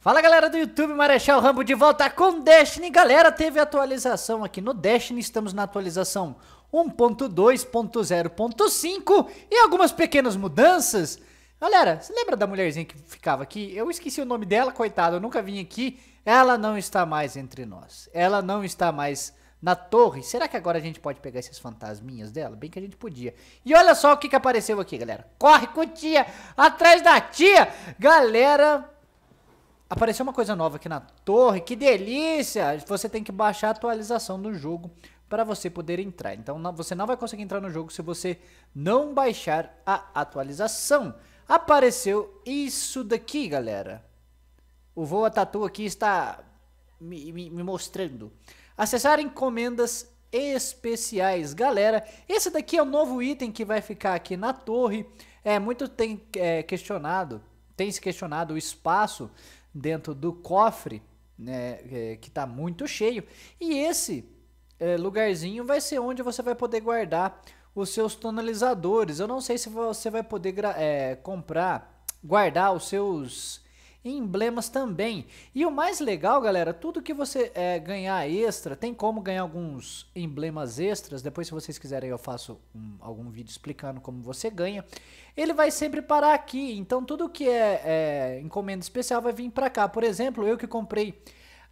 Fala galera do YouTube, Marechal Rambo de volta com Destiny. Galera, teve atualização aqui no Destiny, estamos na atualização 1.2.0.5 e algumas pequenas mudanças. Galera, você lembra da mulherzinha que ficava aqui? Eu esqueci o nome dela, coitada, eu nunca vim aqui. Ela não está mais entre nós, ela não está mais na torre. Será que agora a gente pode pegar esses fantasminhas dela? Bem que a gente podia. E olha só o que, que apareceu aqui, galera. Corre com tia, atrás da tia. Galera Apareceu uma coisa nova aqui na torre, que delícia! Você tem que baixar a atualização do jogo para você poder entrar. Então não, você não vai conseguir entrar no jogo se você não baixar a atualização. Apareceu isso daqui, galera. O Voa Tatu aqui está me, me, me mostrando. Acessar encomendas especiais. Galera, esse daqui é o novo item que vai ficar aqui na torre. É, muito tem é, questionado, tem se questionado o espaço dentro do cofre, né, é, que está muito cheio. E esse é, lugarzinho vai ser onde você vai poder guardar os seus tonalizadores. Eu não sei se você vai poder é, comprar, guardar os seus e emblemas também. E o mais legal, galera, tudo que você é, ganhar extra, tem como ganhar alguns emblemas extras. Depois, se vocês quiserem, eu faço um, algum vídeo explicando como você ganha. Ele vai sempre parar aqui, então tudo que é, é encomenda especial vai vir para cá. Por exemplo, eu que comprei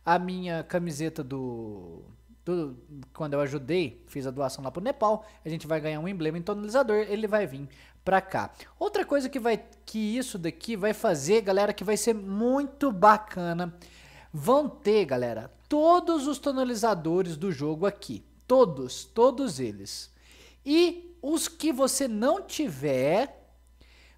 a minha camiseta do quando eu ajudei, fiz a doação lá pro Nepal, a gente vai ganhar um emblema em tonalizador, ele vai vir para cá. Outra coisa que vai que isso daqui vai fazer, galera, que vai ser muito bacana, vão ter, galera, todos os tonalizadores do jogo aqui, todos, todos eles. E os que você não tiver,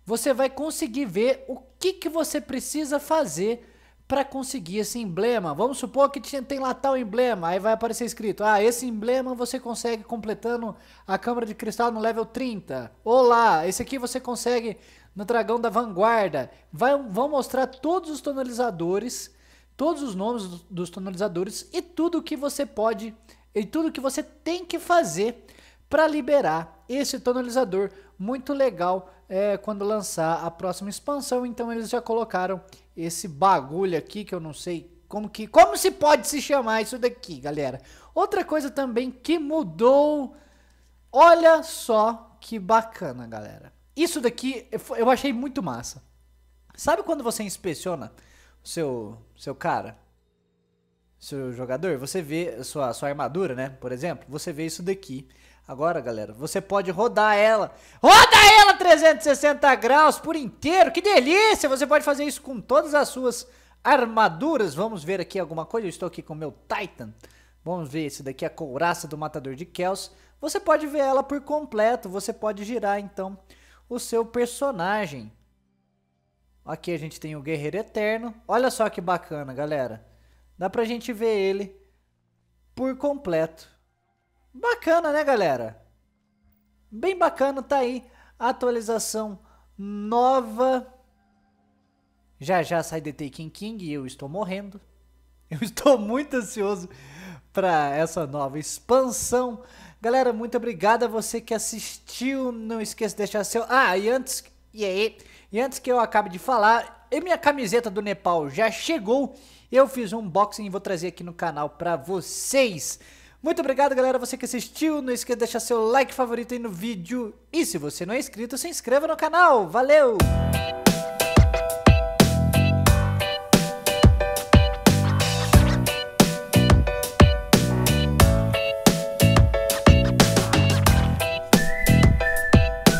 você vai conseguir ver o que que você precisa fazer para conseguir esse emblema. Vamos supor que tem lá tal emblema, aí vai aparecer escrito: "Ah, esse emblema você consegue completando a câmara de cristal no level 30". Olá, esse aqui você consegue no dragão da vanguarda. Vai, vão mostrar todos os tonalizadores, todos os nomes dos tonalizadores e tudo o que você pode e tudo que você tem que fazer para liberar esse tonalizador muito legal é, quando lançar a próxima expansão. Então eles já colocaram esse bagulho aqui que eu não sei como que como se pode se chamar isso daqui, galera. Outra coisa também que mudou, olha só que bacana, galera. Isso daqui eu achei muito massa. Sabe quando você inspeciona o seu seu cara? Seu jogador, você vê sua, sua armadura, né? Por exemplo, você vê isso daqui. Agora, galera, você pode rodar ela. Roda ela 360 graus por inteiro. Que delícia! Você pode fazer isso com todas as suas armaduras. Vamos ver aqui alguma coisa. Eu estou aqui com o meu Titan. Vamos ver, esse daqui a couraça do Matador de Kels. Você pode ver ela por completo. Você pode girar, então, o seu personagem. Aqui a gente tem o Guerreiro Eterno. Olha só que bacana, galera. Dá pra gente ver ele por completo. Bacana, né, galera? Bem bacana, tá aí atualização nova. Já já sai The Taking King e eu estou morrendo. Eu estou muito ansioso para essa nova expansão. Galera, muito obrigado a você que assistiu. Não esqueça de deixar seu... Ah, e antes... E aí? E antes que eu acabe de falar, e minha camiseta do Nepal já chegou. Eu fiz um unboxing e vou trazer aqui no canal para vocês. Muito obrigado, galera, você que assistiu. Não esqueça de deixar seu like favorito aí no vídeo. E se você não é inscrito, se inscreva no canal. Valeu!